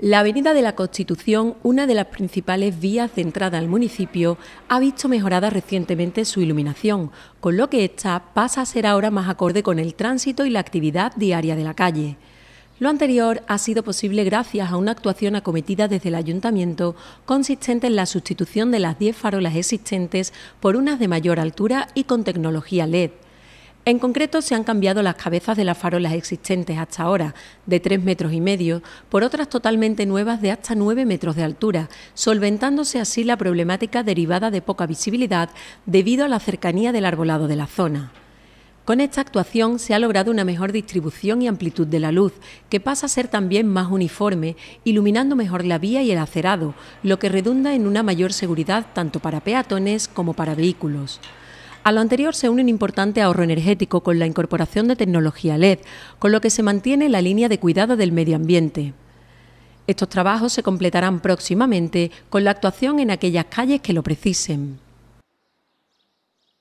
La Avenida de la Constitución, una de las principales vías de entrada al municipio, ha visto mejorada recientemente su iluminación, con lo que esta pasa a ser ahora más acorde con el tránsito y la actividad diaria de la calle. Lo anterior ha sido posible gracias a una actuación acometida desde el ayuntamiento consistente en la sustitución de las 10 farolas existentes por unas de mayor altura y con tecnología LED. En concreto, se han cambiado las cabezas de las farolas existentes hasta ahora, de 3 metros y medio, por otras totalmente nuevas de hasta 9 metros de altura, solventándose así la problemática derivada de poca visibilidad debido a la cercanía del arbolado de la zona. Con esta actuación se ha logrado una mejor distribución y amplitud de la luz, que pasa a ser también más uniforme, iluminando mejor la vía y el acerado, lo que redunda en una mayor seguridad tanto para peatones como para vehículos. A lo anterior se une un importante ahorro energético con la incorporación de tecnología LED, con lo que se mantiene la línea de cuidado del medio ambiente. Estos trabajos se completarán próximamente con la actuación en aquellas calles que lo precisen.